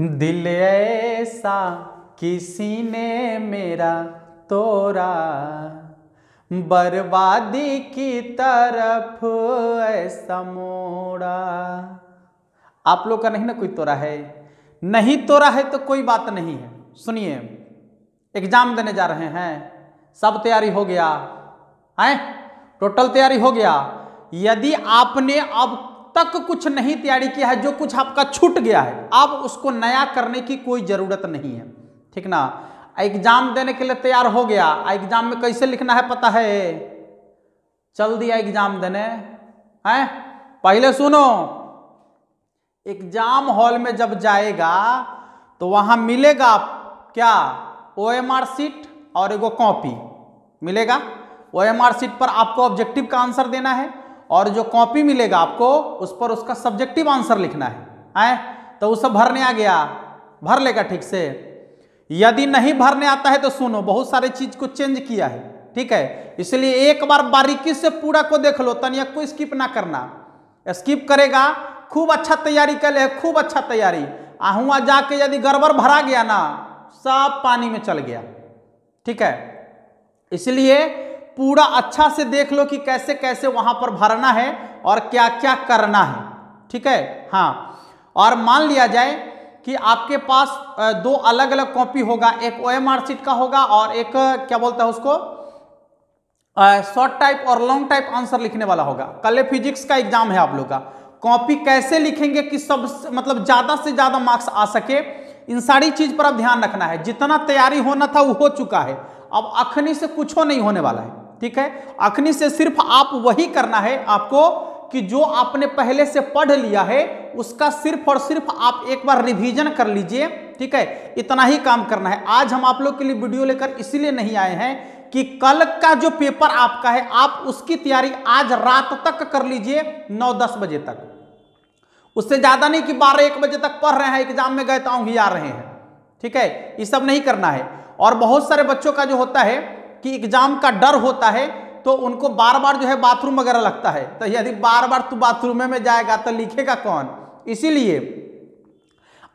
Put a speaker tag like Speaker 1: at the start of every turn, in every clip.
Speaker 1: दिल ऐसा किसी ने मेरा तोरा बर्बादी की तरफ ऐसा मोड़ा आप लोग का नहीं ना कोई तोड़ा है नहीं तोरा है तो कोई बात नहीं है सुनिए एग्जाम देने जा रहे हैं सब तैयारी हो गया है टोटल तैयारी हो गया यदि आपने अब तक कुछ नहीं तैयारी किया है जो कुछ आपका छूट गया है अब उसको नया करने की कोई ज़रूरत नहीं है ठीक ना एग्जाम देने के लिए तैयार हो गया एग्जाम में कैसे लिखना है पता है चल दिया एग्जाम देने हैं पहले सुनो एग्जाम हॉल में जब जाएगा तो वहां मिलेगा क्या ओ एम आर सीट और एगो कॉपी मिलेगा ओ एम आर सीट पर आपको ऑब्जेक्टिव का आंसर देना है और जो कॉपी मिलेगा आपको उस पर उसका सब्जेक्टिव आंसर लिखना है आए तो उस भरने आ गया भर लेगा ठीक से यदि नहीं भरने आता है तो सुनो बहुत सारे चीज को चेंज किया है ठीक है इसलिए एक बार बारीकी से पूरा को देख लो तनिया को स्किप ना करना स्किप करेगा खूब अच्छा तैयारी कर ले खूब अच्छा तैयारी आहुआ जाके यदि गड़बड़ भरा गया ना सब पानी में चल गया ठीक है इसलिए पूरा अच्छा से देख लो कि कैसे कैसे वहां पर भरना है और क्या क्या करना है ठीक है हाँ और मान लिया जाए कि आपके पास दो अलग अलग कॉपी होगा एक ओ एम आर सीट का होगा और एक क्या बोलता है उसको शॉर्ट टाइप और लॉन्ग टाइप आंसर लिखने वाला होगा कल फिजिक्स का एग्जाम है आप लोग का कॉपी कैसे लिखेंगे कि सब मतलब ज़्यादा से ज़्यादा मार्क्स आ सके इन सारी चीज़ पर अब ध्यान रखना है जितना तैयारी होना था वो हो चुका है अब अखनी से कुछ नहीं होने वाला है ठीक है अखनी से सिर्फ आप वही करना है आपको कि जो आपने पहले से पढ़ लिया है उसका सिर्फ और सिर्फ आप एक बार रिवीजन कर लीजिए ठीक है इतना ही काम करना है आज हम आप लोग के लिए वीडियो लेकर इसीलिए नहीं आए हैं कि कल का जो पेपर आपका है आप उसकी तैयारी आज रात तक कर लीजिए नौ दस बजे तक उससे ज़्यादा नहीं कि बारह एक बजे तक पढ़ रहे हैं एग्जाम में गए तो ही आ रहे हैं ठीक है ये सब नहीं करना है और बहुत सारे बच्चों का जो होता है कि एग्जाम का डर होता है तो उनको बार बार जो है बाथरूम वगैरह लगता है तो यदि बार बार तू बाथरूम में जाएगा तो लिखेगा कौन इसीलिए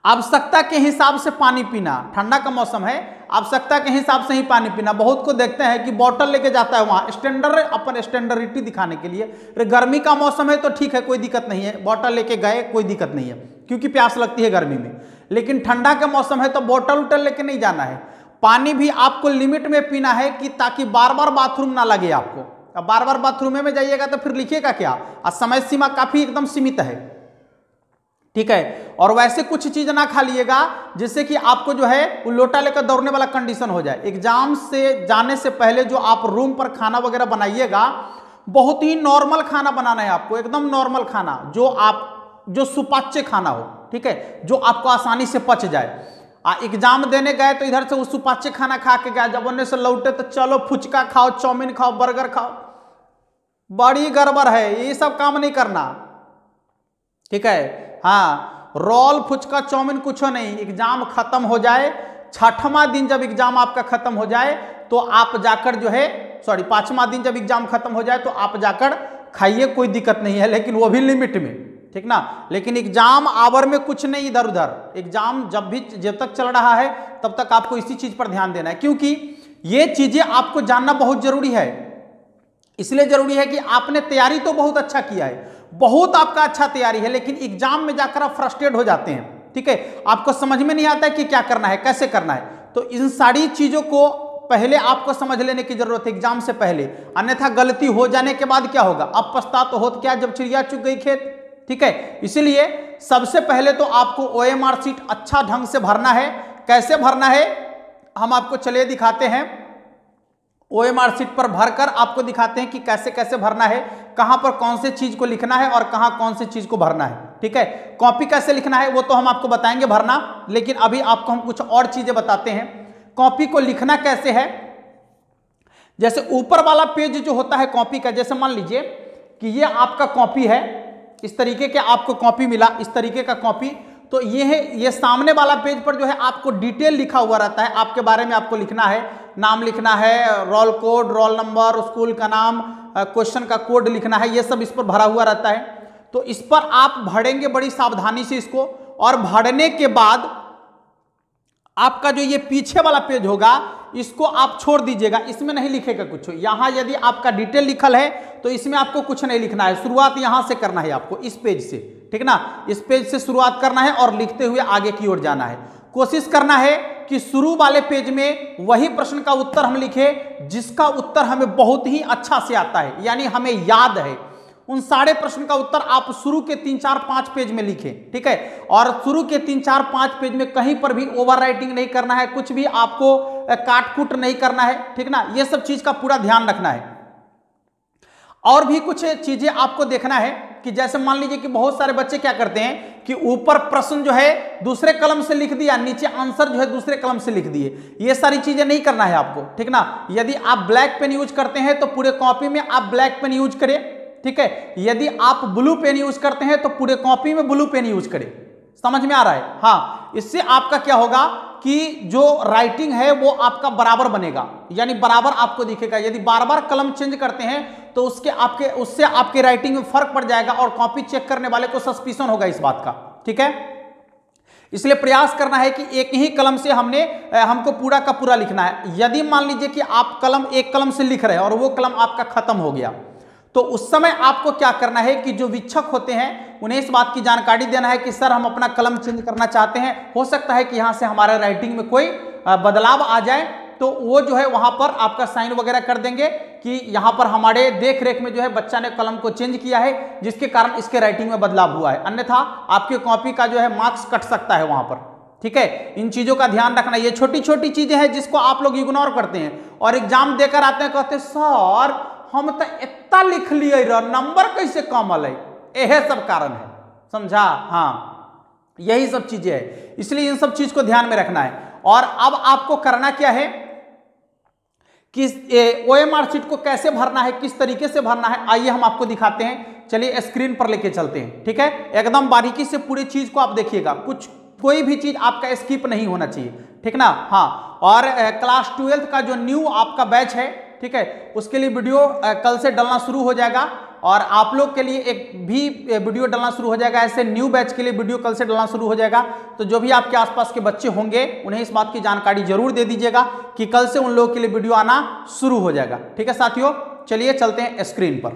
Speaker 1: आवश्यकता के हिसाब से पानी पीना ठंडा का मौसम है आवश्यकता के हिसाब से ही पानी पीना बहुत को देखते हैं कि बॉटल लेके जाता है वहाँ स्टैंडर्ड अपन स्टैंडर्डिटी दिखाने के लिए अरे गर्मी का मौसम है तो ठीक है कोई दिक्कत नहीं है बॉटल लेके गए कोई दिक्कत नहीं है क्योंकि प्यास लगती है गर्मी में लेकिन ठंडा का मौसम है तो बॉटल उटल लेके नहीं जाना है पानी भी आपको लिमिट में पीना है कि ताकि बार बार बाथरूम ना लगे आपको अब बार बार बाथरूम में जाइएगा तो फिर लिखिएगा क्या और समय सीमा काफ़ी एकदम सीमित है ठीक है और वैसे कुछ चीज़ ना खा लिएगा जिससे कि आपको जो है वो लोटा लेकर दौड़ने वाला कंडीशन हो जाए एग्जाम से जाने से पहले जो आप रूम पर खाना वगैरह बनाइएगा बहुत ही नॉर्मल खाना बनाना है आपको एकदम नॉर्मल खाना जो आप जो सुपाच्य खाना हो ठीक है जो आपको आसानी से पच जाए आ एग्जाम देने गए तो इधर से उस सुपाच्य खाना खा के गया जब उन्हें से लौटे तो चलो फुचका खाओ चाउमीन खाओ बर्गर खाओ बड़ी गड़बड़ है ये सब काम नहीं करना ठीक है हाँ रोल फुचका चाउमीन कुछ नहीं एग्जाम खत्म हो जाए छठवा दिन जब एग्जाम आपका खत्म हो जाए तो आप जाकर जो है सॉरी पांचवा दिन जब एग्जाम खत्म हो जाए तो आप जाकर खाइए कोई दिक्कत नहीं है लेकिन वो भी लिमिट में ठीक ना लेकिन एग्जाम आवर में कुछ नहीं इधर उधर एग्जाम जब भी जब तक चल रहा है तब तक आपको इसी चीज पर ध्यान देना है क्योंकि ये चीजें आपको जानना बहुत जरूरी है इसलिए जरूरी है कि आपने तैयारी तो बहुत अच्छा किया है बहुत आपका अच्छा तैयारी है लेकिन एग्जाम में जाकर आप फ्रस्ट्रेट हो जाते हैं ठीक है आपको समझ में नहीं आता है कि क्या करना है कैसे करना है तो इन सारी चीजों को पहले आपको समझ लेने की जरूरत है एग्जाम से पहले अन्यथा गलती हो जाने के बाद क्या होगा अब पछता तो होत क्या जब चिड़िया चुग गई खेत ठीक है इसीलिए सबसे पहले तो आपको ओ एम आर सीट अच्छा ढंग से भरना है कैसे भरना है हम आपको चलिए दिखाते हैं ओ एम आर सीट पर भरकर आपको दिखाते हैं कि कैसे कैसे भरना है कहां पर कौन से चीज़ को लिखना है और कहां कौन से चीज़ को भरना है ठीक है कॉपी कैसे लिखना है वो तो हम आपको बताएंगे भरना लेकिन अभी आपको हम कुछ और चीज़ें बताते हैं कॉपी को लिखना कैसे है जैसे ऊपर वाला पेज जो होता है कॉपी का जैसे मान लीजिए कि ये आपका कॉपी है इस तरीके के आपको कॉपी मिला इस तरीके का कॉपी तो ये है ये सामने वाला पेज पर जो है आपको डिटेल लिखा हुआ रहता है आपके बारे में आपको लिखना है नाम लिखना है roll code roll number school का नाम क्वेश्चन का कोड लिखना है ये सब इस पर भरा हुआ रहता है तो इस पर आप भरेंगे बड़ी सावधानी से इसको और भरने के बाद आपका जो ये पीछे वाला पेज होगा इसको आप छोड़ दीजिएगा इसमें नहीं लिखेगा कुछ यहाँ यदि आपका डिटेल लिखल है तो इसमें आपको कुछ नहीं लिखना है शुरुआत यहाँ से करना है आपको इस पेज से ठीक ना इस पेज से शुरुआत करना है और लिखते हुए आगे की ओर जाना है कोशिश करना है कि शुरू वाले पेज में वही प्रश्न का उत्तर हम लिखे जिसका उत्तर हमें बहुत ही अच्छा से आता है यानी हमें याद है उन सारे प्रश्न का उत्तर आप शुरू के तीन चार पांच पेज में लिखें ठीक है और शुरू के तीन चार पांच पेज में कहीं पर भी ओवर राइटिंग नहीं करना है कुछ भी आपको काटकूट नहीं करना है ठीक ना ये सब चीज का पूरा ध्यान रखना है और भी कुछ चीजें आपको देखना है कि जैसे मान लीजिए कि बहुत सारे बच्चे क्या करते हैं कि ऊपर प्रश्न जो है दूसरे कलम से लिख दिया नीचे आंसर जो है दूसरे कलम से लिख दिए ये सारी चीजें नहीं करना है आपको ठीक ना यदि आप ब्लैक पेन यूज करते हैं तो पूरे कॉपी में आप ब्लैक पेन यूज करें ठीक है यदि आप ब्लू पेन यूज करते हैं तो पूरे कॉपी में ब्लू पेन यूज करें समझ में आ रहा है हाँ इससे आपका क्या होगा कि जो राइटिंग है वो आपका बराबर बनेगा यानी बराबर आपको दिखेगा यदि बार बार कलम चेंज करते हैं तो उसके आपके उससे आपके राइटिंग में फर्क पड़ जाएगा और कॉपी चेक करने वाले को सस्पिशन होगा इस बात का ठीक है इसलिए प्रयास करना है कि एक ही कलम से हमने हमको पूरा का पूरा लिखना है यदि मान लीजिए कि आप कलम एक कलम से लिख रहे हैं और वो कलम आपका खत्म हो गया तो उस समय आपको क्या करना है कि जो विक्षक होते हैं उन्हें इस बात की जानकारी देना है कि सर हम अपना कलम चेंज करना चाहते हैं हो सकता है कि यहाँ से हमारे राइटिंग में कोई बदलाव आ जाए तो वो जो है वहां पर आपका साइन वगैरह कर देंगे कि यहां पर हमारे देख रेख में जो है बच्चा ने कलम को चेंज किया है जिसके कारण इसके राइटिंग में बदलाव हुआ है अन्यथा आपके कॉपी का जो है मार्क्स कट सकता है वहां पर ठीक है इन चीज़ों का ध्यान रखना ये छोटी छोटी चीज़ें हैं जिसको आप लोग इग्नोर करते हैं और एग्जाम देकर आते हैं कहते हैं सर हम तो पत्ता लिख लिए रह नंबर कैसे कम अल यह सब कारण है समझा हाँ यही सब चीजें है इसलिए इन सब चीज को ध्यान में रखना है और अब आपको करना क्या है कि ओ एम आर को कैसे भरना है किस तरीके से भरना है आइए हम आपको दिखाते हैं चलिए स्क्रीन पर लेके चलते हैं ठीक है एकदम बारीकी से पूरी चीज को आप देखिएगा कुछ कोई भी चीज आपका स्किप नहीं होना चाहिए ठीक ना हाँ और क्लास ट्वेल्थ का जो न्यू आपका बैच है ठीक है उसके लिए वीडियो कल से डलना शुरू हो जाएगा और आप लोग के लिए एक भी वीडियो डालना शुरू हो जाएगा ऐसे न्यू बैच के लिए वीडियो कल से डालना शुरू हो जाएगा तो जो भी आपके आसपास के बच्चे होंगे उन्हें इस बात की जानकारी जरूर दे दीजिएगा कि कल से उन लोगों के लिए वीडियो आना शुरू हो जाएगा ठीक है साथियों चलिए चलते हैं स्क्रीन पर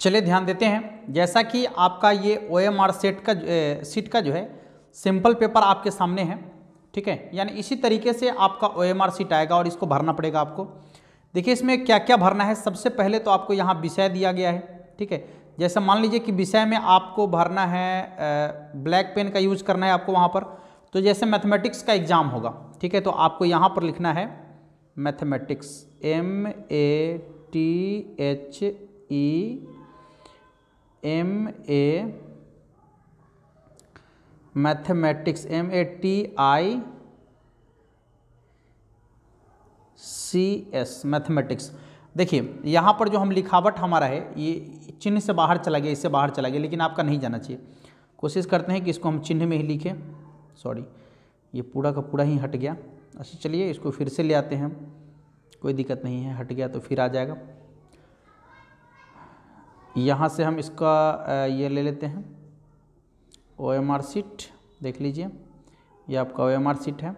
Speaker 1: चलिए ध्यान देते हैं जैसा कि आपका ये ओ एम आर सेट का सीट का जो है सिंपल पेपर आपके सामने है ठीक है यानी इसी तरीके से आपका ओ एम आर सीट आएगा और इसको भरना पड़ेगा आपको देखिए इसमें क्या क्या भरना है सबसे पहले तो आपको यहाँ विषय दिया गया है ठीक है जैसे मान लीजिए कि विषय में आपको भरना है ब्लैक पेन का यूज करना है आपको वहाँ पर तो जैसे मैथमेटिक्स का एग्ज़ाम होगा ठीक है तो आपको यहाँ पर लिखना है mathematics M A T H E M A mathematics M A T I C S mathematics देखिए यहाँ पर जो हम लिखावट हमारा है ये चिन्ह से बाहर चला गया इससे बाहर चला गया लेकिन आपका नहीं जाना चाहिए कोशिश करते हैं कि इसको हम चिन्ह में ही लिखें सॉरी ये पूरा का पूरा ही हट गया अच्छा चलिए इसको फिर से ले आते हैं कोई दिक्कत नहीं है हट गया तो फिर आ जाएगा यहाँ से हम इसका ये ले लेते हैं ओ एम आर सीट देख लीजिए ये आपका ओ एम आर सीट है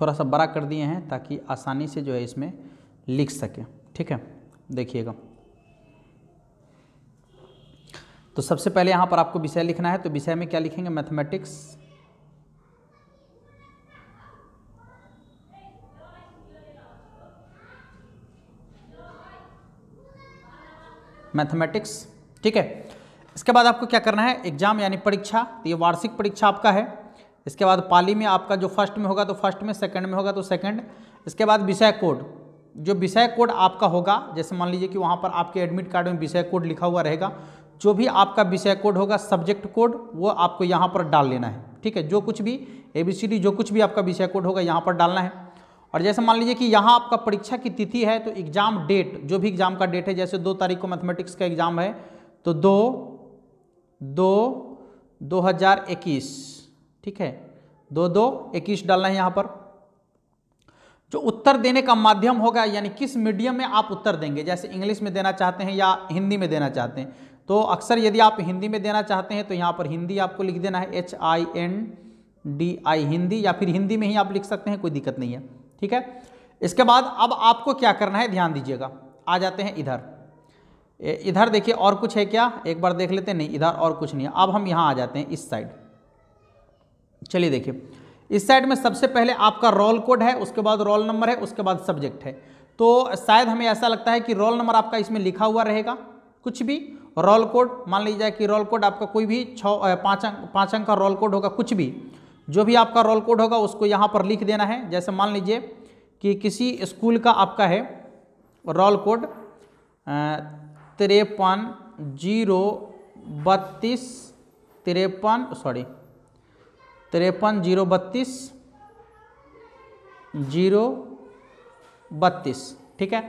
Speaker 1: थोड़ा सा बड़ा कर दिए हैं ताकि आसानी से जो है इसमें लिख सकें ठीक है देखिएगा तो सबसे पहले यहाँ पर आपको विषय लिखना है तो विषय में क्या लिखेंगे मैथमेटिक्स मैथमेटिक्स ठीक है इसके बाद आपको क्या करना है एग्जाम यानी परीक्षा तो ये वार्षिक परीक्षा आपका है इसके बाद पाली में आपका जो फर्स्ट में होगा तो फर्स्ट में सेकंड में होगा तो सेकंड इसके बाद विषय कोड जो विषय कोड आपका होगा जैसे मान लीजिए कि वहाँ पर आपके एडमिट कार्ड में विषय कोड लिखा हुआ रहेगा जो भी आपका विषय कोड होगा सब्जेक्ट कोड वो आपको यहाँ पर डाल लेना है ठीक है जो कुछ भी ए बी सी डी जो कुछ भी आपका विषय कोड होगा यहाँ पर डालना है और जैसे मान लीजिए कि यहाँ आपका परीक्षा की तिथि है तो एग्ज़ाम डेट जो भी एग्ज़ाम का डेट है जैसे दो तारीख को मैथमेटिक्स का एग्ज़ाम है तो दो दो दो हज़ार इक्कीस ठीक है दो दो इक्कीस डालना है यहाँ पर जो उत्तर देने का माध्यम होगा यानी किस मीडियम में आप उत्तर देंगे जैसे इंग्लिश में देना चाहते हैं या हिंदी में देना चाहते हैं तो अक्सर यदि आप हिंदी में देना चाहते हैं तो यहाँ पर हिंदी आपको लिख देना है H I N D I Hindi या फिर हिंदी में ही आप लिख सकते हैं कोई दिक्कत नहीं है ठीक है इसके बाद अब आपको क्या करना है ध्यान दीजिएगा आ जाते हैं इधर इधर देखिए और कुछ है क्या एक बार देख लेते हैं नहीं इधर और कुछ नहीं अब हम यहाँ आ जाते हैं इस साइड चलिए देखिए इस साइड में सबसे पहले आपका रोल कोड है उसके बाद रोल नंबर है उसके बाद सब्जेक्ट है तो शायद हमें ऐसा लगता है कि रोल नंबर आपका इसमें लिखा हुआ रहेगा कुछ भी रोल कोड मान लीजिए कि रोल कोड आपका कोई भी छ पाँच अंक पाँच अंक का रोल कोड होगा कुछ भी जो भी आपका रोल कोड होगा उसको यहाँ पर लिख देना है जैसे मान लीजिए कि किसी स्कूल का आपका है रोल कोड तिरपन जीरो बत्तीस तिरपन सॉरी तिरपन जीरो बत्तीस जीरो बत्तीस ठीक है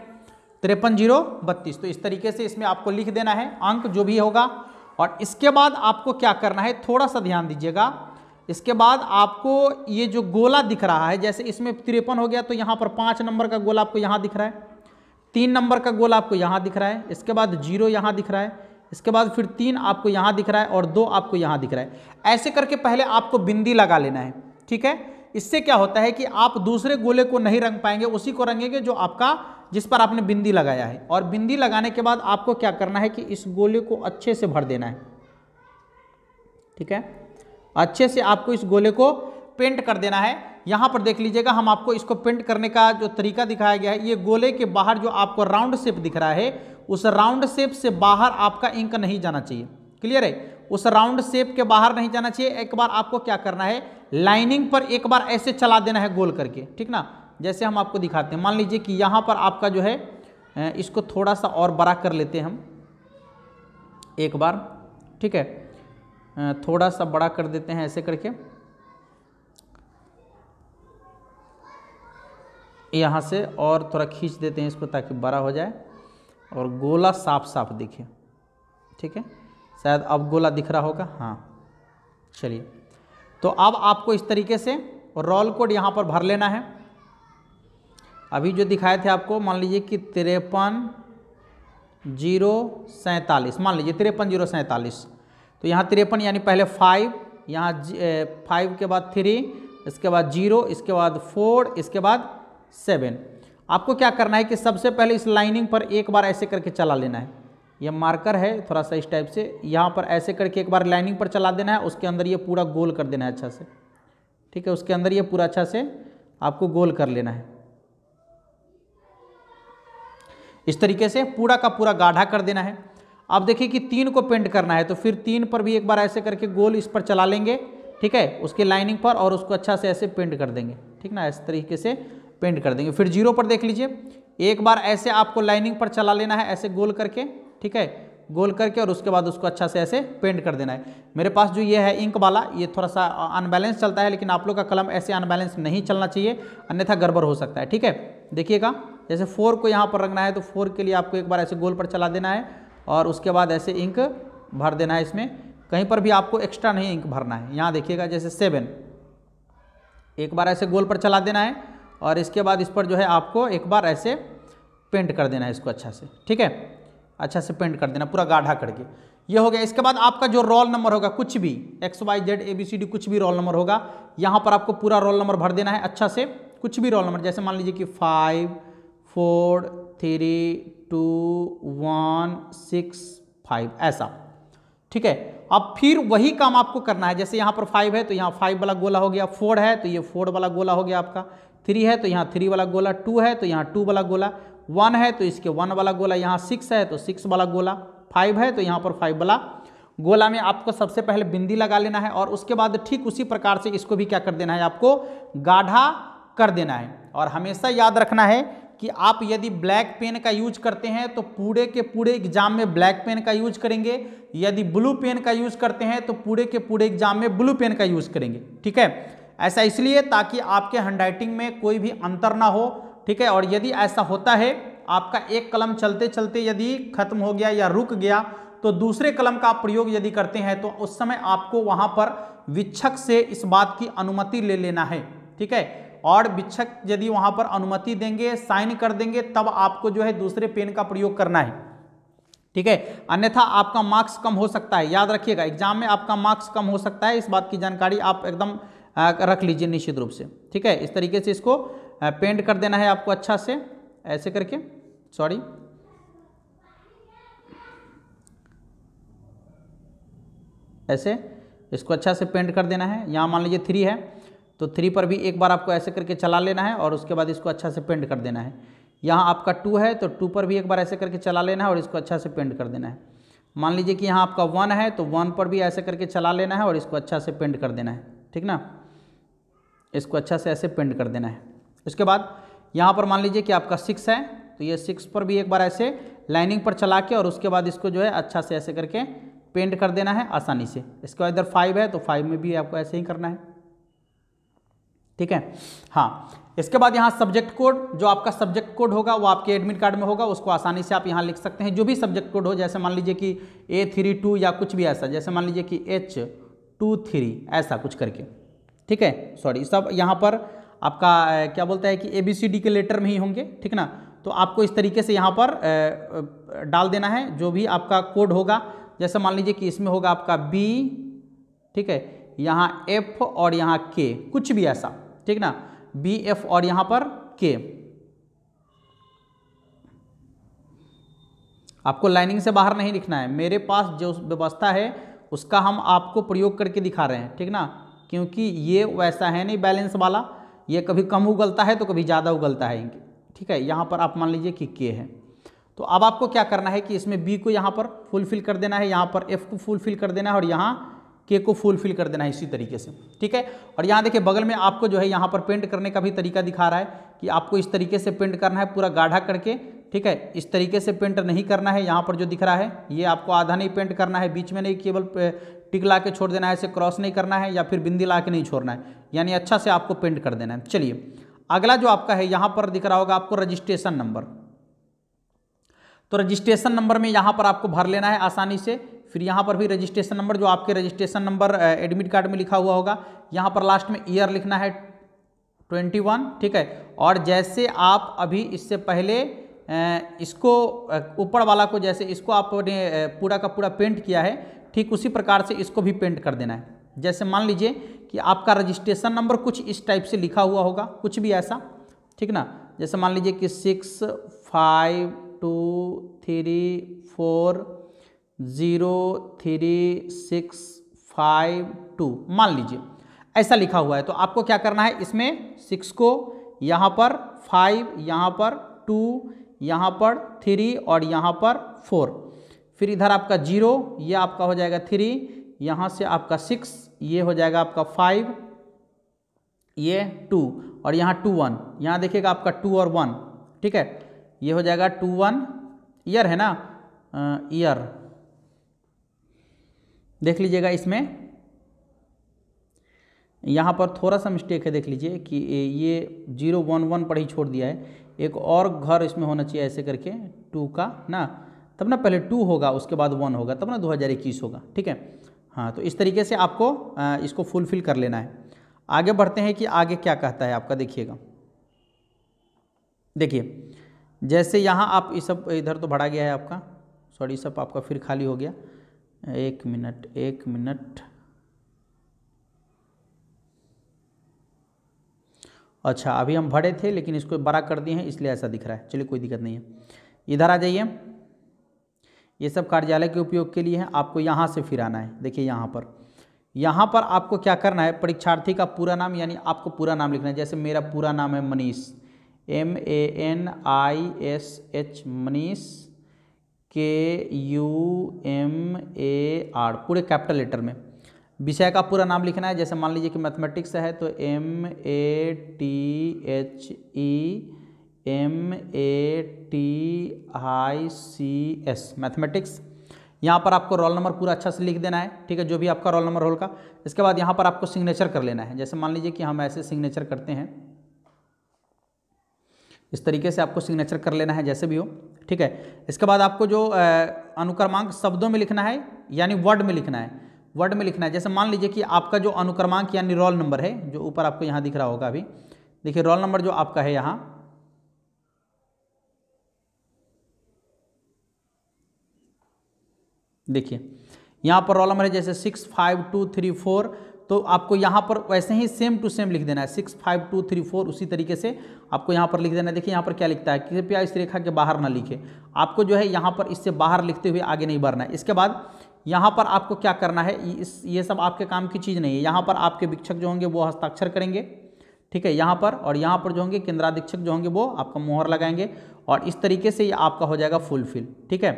Speaker 1: तिरपन जीरो बत्तीस तो इस तरीके से इसमें आपको लिख देना है अंक जो भी होगा और इसके बाद आपको क्या करना है थोड़ा सा ध्यान दीजिएगा इसके बाद आपको ये जो गोला दिख रहा है जैसे इसमें तिरपन हो गया तो यहाँ पर पाँच नंबर का गोला आपको यहाँ दिख रहा है तीन नंबर का गोला आपको यहाँ दिख रहा है इसके बाद जीरो यहाँ दिख रहा है इसके बाद फिर तीन आपको यहाँ दिख रहा है और दो आपको यहाँ दिख रहा है ऐसे करके पहले आपको बिंदी लगा लेना है ठीक है इससे क्या होता है कि आप दूसरे गोले को नहीं रंग पाएंगे उसी को रंगेंगे जो आपका जिस पर आपने बिंदी लगाया है और बिंदी लगाने के बाद आपको क्या करना है कि इस गोले को अच्छे से भर देना है ठीक है अच्छे से आपको इस गोले को पेंट कर देना है यहाँ पर देख लीजिएगा हम आपको इसको पेंट करने का जो तरीका दिखाया गया है ये गोले के बाहर जो आपको राउंड शेप दिख रहा है उस राउंड शेप से बाहर आपका इंक नहीं जाना चाहिए क्लियर है उस राउंड शेप के बाहर नहीं जाना चाहिए एक बार आपको क्या करना है लाइनिंग पर एक बार ऐसे चला देना है गोल करके ठीक ना जैसे हम आपको दिखाते हैं मान लीजिए कि यहाँ पर आपका जो है इसको थोड़ा सा और बड़ा कर लेते हैं हम एक बार ठीक है थोड़ा सा बड़ा कर देते हैं ऐसे करके यहाँ से और थोड़ा खींच देते हैं इसको ताकि बड़ा हो जाए और गोला साफ साफ दिखे ठीक है शायद अब गोला दिख रहा होगा हाँ चलिए तो अब आपको इस तरीके से रोल कोड यहाँ पर भर लेना है अभी जो दिखाए थे आपको मान लीजिए कि तिरपन जीरो सैंतालीस मान लीजिए तिरपन जीरो सैंतालीस तो यहाँ तिरपन यानी पहले फाइव यहाँ फाइव के बाद थ्री इसके बाद जीरो इसके बाद फोर इसके बाद सेवन आपको क्या करना है कि सबसे पहले इस लाइनिंग पर एक बार ऐसे करके चला लेना है ये मार्कर है थोड़ा सा इस टाइप से यहाँ पर ऐसे करके एक बार लाइनिंग पर चला देना है उसके अंदर ये पूरा गोल कर देना है अच्छा से ठीक है उसके अंदर ये पूरा अच्छा से आपको गोल कर लेना है इस तरीके से पूरा का पूरा गाढ़ा कर देना है अब देखिए कि तीन को पेंट करना है तो फिर तीन पर भी एक बार ऐसे करके गोल इस पर चला लेंगे ठीक है उसके लाइनिंग पर और उसको अच्छा से ऐसे पेंट कर देंगे ठीक ना इस तरीके से पेंट कर देंगे फिर जीरो पर देख लीजिए एक बार ऐसे आपको लाइनिंग पर चला लेना है ऐसे गोल करके ठीक है गोल करके और उसके बाद उसको अच्छा से ऐसे पेंट कर देना है मेरे पास जो ये है इंक वाला ये थोड़ा सा अनबैलेंस चलता है लेकिन आप लोग का कलम ऐसे अनबैलेंस नहीं चलना चाहिए अन्यथा गड़बड़ हो सकता है ठीक है देखिएगा जैसे फोर को यहाँ पर रखना है तो फोर के लिए आपको एक बार ऐसे गोल पर चला देना है और उसके बाद ऐसे इंक भर देना है इसमें कहीं पर भी आपको एक्स्ट्रा नहीं इंक भरना है यहाँ देखिएगा जैसे सेवन एक बार ऐसे गोल पर चला देना है और इसके बाद इस पर जो है आपको एक बार ऐसे पेंट कर देना है इसको अच्छा से ठीक है अच्छा से पेंट कर देना पूरा गाढ़ा करके ये हो गया इसके बाद आपका जो रोल नंबर होगा कुछ भी X Y Z A B C D कुछ भी रोल नंबर होगा यहाँ पर आपको पूरा रोल नंबर भर देना है अच्छा से कुछ भी रोल नंबर जैसे मान लीजिए कि five four three two one six five ऐसा ठीक है अब फिर वही काम आपको करना है जैसे यहाँ पर फाइव है तो यहाँ फाइव वाला गोला हो गया फोर है तो ये फोर वाला गोला हो गया आपका थ्री है तो यहाँ थ्री वाला गोला टू है तो यहाँ टू वाला गोला वन है तो इसके वन वाला गोला यहाँ सिक्स है तो सिक्स वाला गोला फाइव है तो यहाँ पर फाइव वाला गोला में आपको सबसे पहले बिंदी लगा लेना है और उसके बाद ठीक उसी प्रकार से इसको भी क्या कर देना है आपको गाढ़ा कर देना है और हमेशा याद रखना है कि आप यदि ब्लैक पेन का यूज करते हैं तो पूरे के पूरे एग्जाम में ब्लैक पेन का यूज करेंगे यदि ब्लू पेन का यूज करते हैं तो पूरे के पूरे एग्जाम में ब्लू पेन का यूज करेंगे ठीक है ऐसा इसलिए ताकि आपके हैंडराइटिंग में कोई भी अंतर ना हो ठीक है और यदि ऐसा होता है आपका एक कलम चलते चलते यदि खत्म हो गया या रुक गया तो दूसरे कलम का प्रयोग यदि करते हैं तो उस समय आपको वहाँ पर विच्छक से इस बात की अनुमति ले लेना है ठीक है और विच्छक यदि वहाँ पर अनुमति देंगे साइन कर देंगे तब आपको जो है दूसरे पेन का प्रयोग करना है ठीक है अन्यथा आपका मार्क्स कम हो सकता है याद रखिएगा एग्जाम में आपका मार्क्स कम हो सकता है इस बात की जानकारी आप एकदम हाँ, रख लीजिए निश्चित रूप से ठीक है इस तरीके से इसको पेंट कर देना है आपको अच्छा से ऐसे करके सॉरी ऐसे इसको अच्छा से पेंट कर देना है यहाँ मान लीजिए थ्री है तो थ्री पर भी एक बार आपको ऐसे करके चला लेना है और उसके बाद इसको अच्छा से पेंट कर देना है यहाँ आपका टू है तो टू पर भी एक बार ऐसे करके चला लेना है और इसको अच्छा से पेंट कर देना है मान लीजिए कि यहाँ आपका वन है तो वन पर भी ऐसे करके चला लेना है और इसको अच्छा से पेंट कर देना है ठीक ना इसको अच्छा से ऐसे पेंट कर देना है उसके बाद यहाँ पर मान लीजिए कि आपका सिक्स है तो ये सिक्स पर भी एक बार ऐसे लाइनिंग पर चला के और उसके बाद इसको जो है अच्छा से ऐसे करके पेंट कर देना है आसानी से इसके बाद इधर फाइव है तो फाइव में भी आपको ऐसे ही करना है ठीक है हाँ इसके बाद यहाँ सब्जेक्ट कोड जो आपका सब्जेक्ट कोड होगा वो आपके एडमिट कार्ड में होगा उसको आसानी से आप यहाँ लिख सकते हैं जो भी सब्जेक्ट कोड हो जैसे मान लीजिए कि ए थ्री टू या कुछ भी ऐसा जैसे मान लीजिए कि एच टू थ्री ऐसा कुछ करके ठीक है सॉरी सब यहाँ पर आपका क्या बोलता है कि ए बी सी डी के लेटर में ही होंगे ठीक ना तो आपको इस तरीके से यहाँ पर डाल देना है जो भी आपका कोड होगा जैसे मान लीजिए कि इसमें होगा आपका बी ठीक है यहाँ एफ और यहाँ के कुछ भी ऐसा ठीक ना बी एफ और यहाँ पर के आपको लाइनिंग से बाहर नहीं लिखना है मेरे पास जो व्यवस्था है उसका हम आपको प्रयोग करके दिखा रहे हैं ठीक ना क्योंकि ये वैसा है नहीं बैलेंस वाला ये कभी कम उगलता है तो कभी ज़्यादा उगलता है ठीक है यहाँ पर आप मान लीजिए कि के है तो अब आपको क्या करना है कि इसमें बी को यहाँ पर फुलफिल कर देना है यहाँ पर एफ को फुलफिल कर देना है और यहाँ के को फुलफिल कर देना है इसी तरीके से ठीक है और यहाँ देखिए बगल में आपको जो है यहाँ पर पेंट करने का भी तरीका दिखा रहा है कि आपको इस तरीके से पेंट करना है पूरा गाढ़ा करके ठीक है इस तरीके से पेंट नहीं करना है यहाँ पर जो दिख रहा है ये आपको आधा नहीं पेंट करना है बीच में नहीं केवल टिक ला के छोड़ देना है ऐसे क्रॉस नहीं करना है या फिर बिंदी ला के नहीं छोड़ना है यानी अच्छा से आपको पेंट कर देना है चलिए अगला जो आपका है यहाँ पर दिख रहा होगा आपको रजिस्ट्रेशन नंबर तो रजिस्ट्रेशन नंबर में यहाँ पर आपको भर लेना है आसानी से फिर यहाँ पर भी रजिस्ट्रेशन नंबर जो आपके रजिस्ट्रेशन नंबर एडमिट कार्ड में लिखा हुआ होगा यहाँ पर लास्ट में ईयर लिखना है ट्वेंटी वन ठीक है और जैसे आप अभी इससे पहले इसको ऊपर वाला को जैसे इसको आपने पूरा का पूरा पेंट किया है ठीक उसी प्रकार से इसको भी पेंट कर देना है जैसे मान लीजिए कि आपका रजिस्ट्रेशन नंबर कुछ इस टाइप से लिखा हुआ होगा कुछ भी ऐसा ठीक ना जैसे मान लीजिए कि six five two three four zero three six five two मान लीजिए ऐसा लिखा हुआ है तो आपको क्या करना है इसमें सिक्स को यहाँ पर फाइव यहाँ पर टू यहाँ पर थ्री और यहाँ पर फोर फिर इधर आपका जीरो ये आपका हो जाएगा थ्री यहाँ से आपका सिक्स ये हो जाएगा आपका फाइव ये टू और यहाँ टू वन यहाँ देखिएगा आपका टू और वन ठीक है ये हो जाएगा टू वन ईयर है ना ईयर देख लीजिएगा इसमें यहाँ पर थोड़ा सा मिस्टेक है देख लीजिए कि ये जीरो वन वन पर ही छोड़ दिया है एक और घर इसमें होना चाहिए ऐसे करके टू का ना तब ना पहले टू होगा उसके बाद वन होगा तब ना दो हज़ार इक्कीस होगा ठीक है हाँ तो इस तरीके से आपको इसको फुलफिल कर लेना है आगे बढ़ते हैं कि आगे क्या कहता है आपका देखिएगा देखिए जैसे यहाँ आप इस सब इधर तो भरा गया है आपका सॉरी सब आपका फिर खाली हो गया एक मिनट एक मिनट अच्छा अभी हम भरे थे लेकिन इसको बड़ा कर दिए हैं इसलिए ऐसा दिख रहा है चलिए कोई दिक्कत नहीं है इधर आ जाइए ये सब कार्यालय के उपयोग के लिए है आपको यहाँ से फिर आना है देखिए यहाँ पर यहाँ पर आपको क्या करना है परीक्षार्थी का पूरा नाम यानी आपको पूरा नाम लिखना है जैसे मेरा पूरा नाम है Manish M A N I S H Manish K U M A R पूरे कैपिटल लेटर में विषय का पूरा नाम लिखना है जैसे मान लीजिए कि मैथमेटिक्स है तो M A T H E M A T I C S mathematics यहाँ पर आपको रोल नंबर पूरा अच्छा से लिख देना है ठीक है जो भी आपका रोल नंबर होल का इसके बाद यहाँ पर आपको सिग्नेचर कर लेना है जैसे मान लीजिए कि हम ऐसे सिग्नेचर करते हैं इस तरीके से आपको सिग्नेचर कर लेना है जैसे भी हो ठीक है इसके बाद आपको जो अनुक्रमांक शब्दों में लिखना है यानी वर्ड में लिखना है वर्ड में लिखना है जैसे मान लीजिए कि आपका जो अनुक्रमांक यानी रोल नंबर है जो ऊपर आपको यहाँ दिख रहा होगा अभी देखिए रोल नंबर जो आपका है यहाँ देखिए यहाँ पर रोल नंबर है जैसे six five two three four तो आपको यहाँ पर वैसे ही सेम टू सेम लिख देना है six five two three four उसी तरीके से आपको यहाँ पर लिख देना है देखिए यहाँ पर क्या लिखता है कृपया इस रेखा के बाहर ना लिखे आपको जो है यहाँ पर इससे बाहर लिखते हुए आगे नहीं बढ़ना है इसके बाद यहाँ पर आपको क्या करना है इस ये सब आपके काम की चीज़ नहीं है यहाँ पर आपके भिक्षक जो होंगे वो हस्ताक्षर करेंगे ठीक है यहाँ पर और यहाँ पर जो होंगे केंद्राधीक्षक जो होंगे वो आपका मोहर लगाएंगे और इस तरीके से ये आपका हो जाएगा फुलफिल ठीक है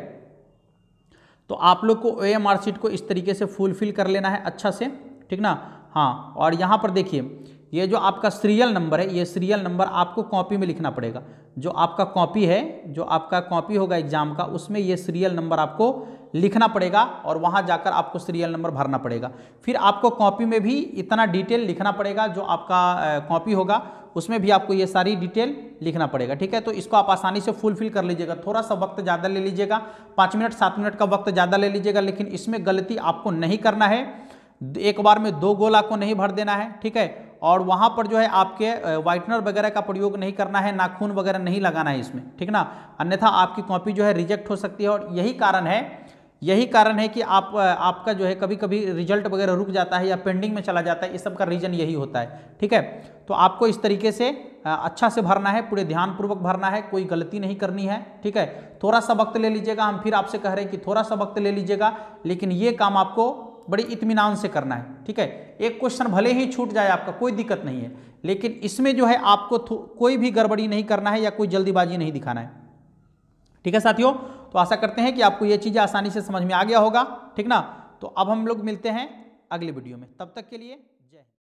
Speaker 1: तो आप लोग को ओ शीट को इस तरीके से फुलफिल कर लेना है अच्छा से ठीक ना हाँ और यहाँ पर देखिए ये जो आपका सीरियल नंबर है ये सीरियल नंबर आपको कॉपी में लिखना पड़ेगा जो आपका कॉपी है जो आपका कॉपी होगा एग्जाम का उसमें ये सीरियल नंबर आपको लिखना पड़ेगा और वहाँ जाकर आपको सीरियल नंबर भरना पड़ेगा फिर आपको कॉपी में भी इतना डिटेल लिखना पड़ेगा जो आपका कॉपी होगा उसमें भी आपको ये सारी डिटेल लिखना पड़ेगा ठीक है तो इसको आप आसानी से फुलफिल कर लीजिएगा थोड़ा सा वक्त ज़्यादा ले लीजिएगा पाँच मिनट सात मिनट का वक्त ज़्यादा ले लीजिएगा लेकिन इसमें गलती आपको नहीं करना है एक बार में दो गोला को नहीं भर देना है ठीक है और वहाँ पर जो है आपके वाइटनर वगैरह का प्रयोग नहीं करना है नाखून वगैरह नहीं लगाना है इसमें ठीक ना अन्यथा आपकी कॉपी जो है रिजेक्ट हो सकती है और यही कारण है यही कारण है कि आप आपका जो है कभी कभी रिजल्ट वगैरह रुक जाता है या पेंडिंग में चला जाता है इस सब का रीज़न यही होता है ठीक है तो आपको इस तरीके से अच्छा से भरना है पूरे ध्यानपूर्वक भरना है कोई गलती नहीं करनी है ठीक है थोड़ा सा वक्त ले लीजिएगा हम फिर आपसे कह रहे हैं कि थोड़ा सा वक्त ले लीजिएगा लेकिन ये काम आपको बड़ी इतमान से करना है ठीक है एक क्वेश्चन भले ही छूट जाए आपका कोई दिक्कत नहीं है लेकिन इसमें जो है आपको कोई भी गड़बड़ी नहीं करना है या कोई जल्दीबाजी नहीं दिखाना है ठीक है साथियों तो आशा करते हैं कि आपको ये चीज़ें आसानी से समझ में आ गया होगा ठीक ना तो अब हम लोग मिलते हैं अगले वीडियो में तब तक के लिए